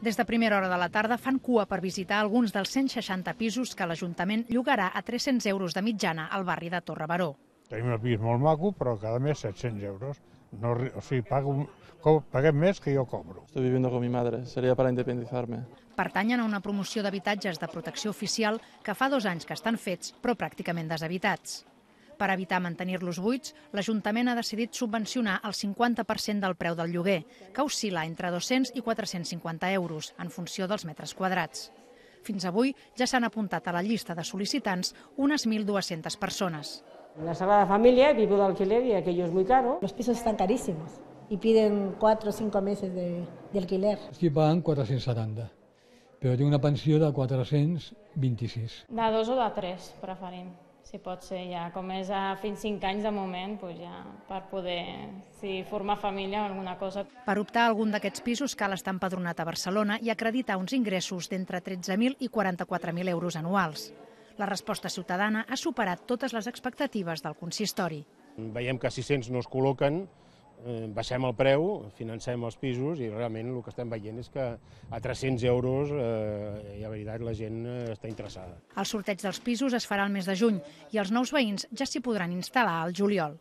Des de primera hora de la tarda fan cua per visitar alguns dels 160 pisos que l'Ajuntament llogarà a 300 euros de mitjana al barri de Torre Baró. Tenim el pis molt maco, però cada mes 700 euros. No, o sigui, pago, paguem més que jo cobro. Estoy viviendo con mi madre, sería para independizarme. Pertanyen a una promoció d'habitatges de protecció oficial que fa dos anys que estan fets, però pràcticament deshabitats. Per evitar mantenir-los buits, l'Ajuntament ha decidit subvencionar el 50% del preu del lloguer, que oscil·la entre 200 i 450 euros, en funció dels metres quadrats. Fins avui ja s'han apuntat a la llista de sol·licitants unes 1.200 persones. La Sagrada Família, vivo d'alquiler i y aquello és muy caro. Los pisos están carísimos y piden 4 o 5 meses de, de alquiler. Aquí van 470, però tinc una pensió de 426. De dos o de tres, preferim si pot ser ja, com és a fins 5 anys de moment, doncs ja per poder si formar família o alguna cosa. Per optar a algun d'aquests pisos cal estar empadronat a Barcelona i acreditar uns ingressos d'entre 13.000 i 44.000 euros anuals. La resposta ciutadana ha superat totes les expectatives del consistori. Veiem que 600 no es col·loquen, Eh, baixem el preu, financem els pisos i realment el que estem veient és que a 300 euros, eh, la veritat, la gent eh, està interessada. El sorteig dels pisos es farà el mes de juny i els nous veïns ja s'hi podran instal·lar al juliol.